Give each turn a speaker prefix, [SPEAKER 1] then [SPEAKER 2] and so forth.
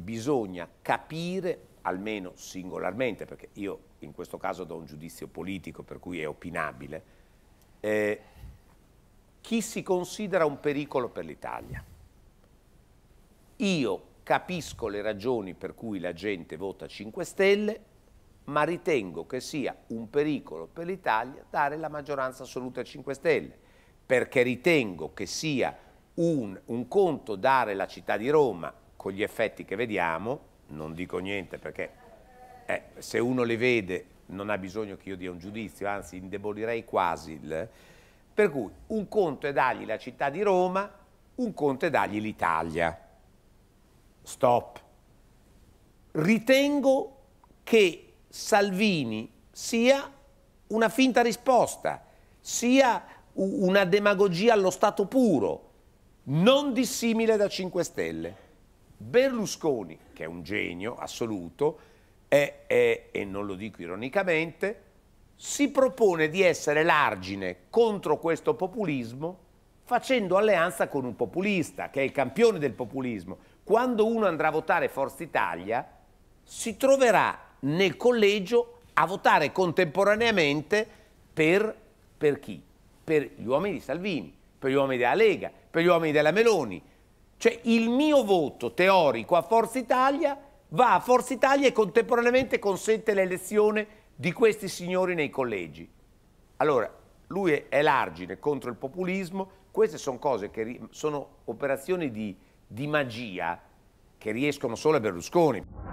[SPEAKER 1] bisogna capire, almeno singolarmente, perché io in questo caso do un giudizio politico per cui è opinabile, eh, chi si considera un pericolo per l'Italia. Io capisco le ragioni per cui la gente vota 5 Stelle, ma ritengo che sia un pericolo per l'Italia dare la maggioranza assoluta a 5 Stelle, perché ritengo che sia un, un conto dare la città di Roma con gli effetti che vediamo, non dico niente perché eh, se uno le vede non ha bisogno che io dia un giudizio, anzi indebolirei quasi il... Per cui un conto è dargli la città di Roma, un conto è dargli l'Italia. Stop. Ritengo che Salvini sia una finta risposta, sia una demagogia allo stato puro, non dissimile da 5 Stelle. Berlusconi, che è un genio assoluto, è, è, e non lo dico ironicamente, si propone di essere l'argine contro questo populismo facendo alleanza con un populista, che è il campione del populismo. Quando uno andrà a votare Forza Italia, si troverà nel collegio a votare contemporaneamente per, per chi? Per gli uomini di Salvini, per gli uomini della Lega, per gli uomini della Meloni, cioè il mio voto teorico a Forza Italia va a Forza Italia e contemporaneamente consente l'elezione di questi signori nei collegi. Allora, lui è l'argine contro il populismo, queste sono cose che sono operazioni di, di magia che riescono solo a Berlusconi.